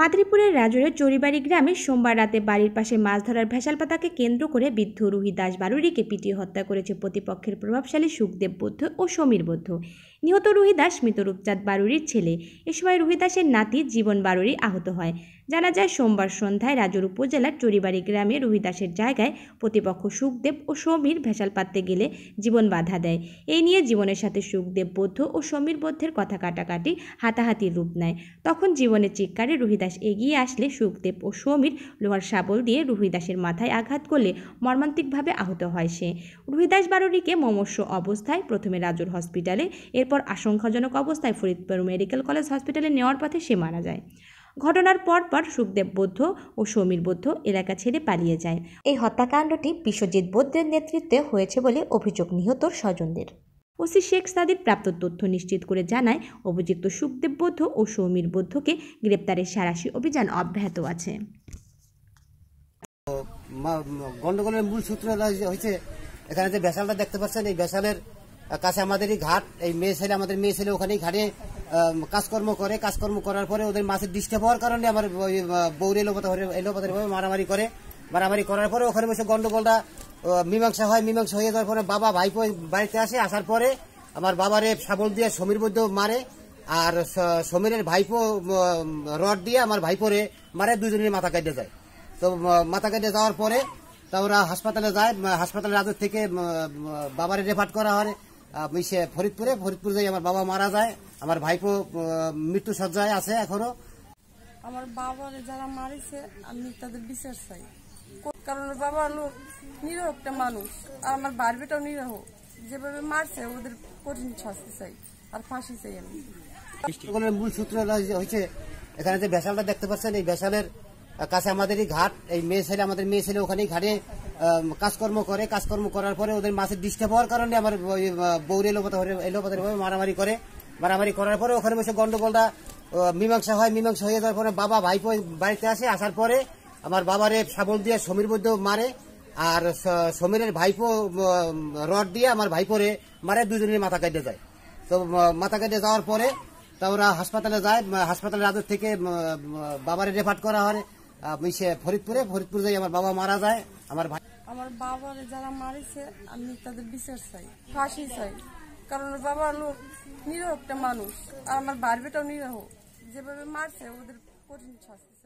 মাদ্রিপুরের রাজুরের চরিবাড়ি গ্রামে সোমবার রাতে বাড়ির পাশে মাছ ধরার ভেসাল পাতাকে কেন্দ্র করে বৃদ্ধ রুহি দাস বারুরিকে পিটিয়ে হত্যা করেছে প্রতিপক্ষের প্রভাবশালী সুখদেব বৌদ্ধ ও সমীর বৌদ্ধ নিহত রুহি দাস মৃত রূপচাঁদ বারুরির ছেলে এ সময় রুহি দাসের নাতি জীবন বারুরি আহত হয় জানা যায় সোমবার সন্ধ্যায় রাজুর উপজেলার চরিবাড়ি গ্রামে রুহি দাসের জায়গায় প্রতিপক্ষ সুখদেব ও সমীর ভেসাল পাততে গেলে জীবন বাধা দেয় এই নিয়ে জীবনের সাথে সুখদেব বৌদ্ধ ও সমীর বৌদ্ধের কথা কাটাকাটি হাতাহাতির রূপ নেয় তখন জীবনের চিৎকারে রুহি দাস এগিয়ে আসলে সুখদেব ও সমীর লোহার শাবল দিয়ে রুহিদাসের মাথায় আঘাত করলে মর্মান্তিকভাবে আহত হয় সে রুহিদাস দাস বারুরিকে মমস্য অবস্থায় প্রথমে রাজুর হসপিটালে এরপর আশঙ্কাজনক অবস্থায় ফরিদপুর মেডিকেল কলেজ হসপিটালে নেওয়ার পথে সে মারা যায় ঘটনার পরপর সুখদেব বৌদ্ধ ও সমীর বৌদ্ধ এলাকা ছেড়ে পালিয়ে যায় এই হত্যাকাণ্ডটি বিশ্বজিৎ বৌদ্ধের নেতৃত্বে হয়েছে বলে অভিযোগ নিহত স্বজনদের ওসি শেখ সাদির প্রাপ্ত তথ্য নিশ্চিত করে জানায় অভিযুক্ত সুখদেব বৌদ্ধ ও সৌমির বৌদ্ধকে গ্রেপ্তারের সারাশি অভিযান অব্যাহত আছে গন্ডগোলের মূল সূত্র হয়েছে এখানে যে ভেসালটা দেখতে পাচ্ছেন এই ভেসালের কাছে আমাদের এই ঘাট এই মেয়ে ছেলে আমাদের মেয়ে ছেলে ওখানেই ঘাটে কাজকর্ম করে কাজকর্ম করার পরে ওদের মাছের ডিস্টার্ব হওয়ার কারণে আমার বৌর এলোপাতা এলোপাতার মারামারি করে মারামারি করার পরে ওখানে বসে গন্ডগোলটা মীমাংসা হয় মীমাংসা হয়ে যাওয়ার পরে বাবা ভাইপো বাড়িতে আসে আসার পরে আমার বাবারে শাবল দিয়ে সমীর বৈদ্য মারে আর সমীরের ভাইপো রড দিয়ে আমার ভাইপোরে মারে দুজনের মাথা কেটে যায় তো মাথা কেটে যাওয়ার পরে তা ওরা হাসপাতালে যায় হাসপাতালে রাজের থেকে বাবারে রেফার করা হয় সে ফরিদপুরে ফরিদপুর যাই আমার বাবা মারা যায় আমার ভাইপো মৃত্যু সজ্জায় আছে এখনো আমার বাবারে যারা মারিছে আমি তাদের বিচার চাই কারণ ওর বাবা হলো নিরহ একটা মানুষ আর আমার বারবিটাও নিরহ যেভাবে মারছে ওদের কঠিন শাস্তি চাই আর ফাঁসি চাই আমি মূল সূত্র হয়েছে এখানে যে বেশালটা দেখতে পাচ্ছেন এই বেশালের কাছে আমাদের এই ঘাট এই মেয়ে ছেলে আমাদের মেয়ে ছেলে ওখানেই ঘাটে কাজকর্ম করে কাজকর্ম করার পরে ওদের মাছের ডিস্টার্ব হওয়ার কারণে আমার বৌর এলোপাতা ভাবে মারামারি করে মারামারি করার পরে ওখানে বসে গন্ডগোলটা মীমাংসা হয় মীমাংসা হয়ে যাওয়ার পরে বাবা ভাইপো বাড়িতে আসে আসার পরে আমার বাবারে শাবল দিয়ে সমীর মধ্যে মারে আর সমীরের ভাইপো রড দিয়ে আমার ভাইপোরে মারে দুজনের মাথা কেটে যায় তো মাথা কেটে যাওয়ার পরে তা ওরা হাসপাতালে যায় হাসপাতালে আদর থেকে বাবারে রেফার করা হয় সে ফরিদপুরে ফরিদপুর যাই আমার বাবা মারা যায় আমার ভাই আমার বাবার যারা মারিছে আমি তাদের বিশ্বাস চাই ফাঁসি চাই কারণ বাবা হলো নিরহ একটা মানুষ আর আমার বারবেটাও নিরহ যেভাবে মারছে ওদের কঠিন শাস্তি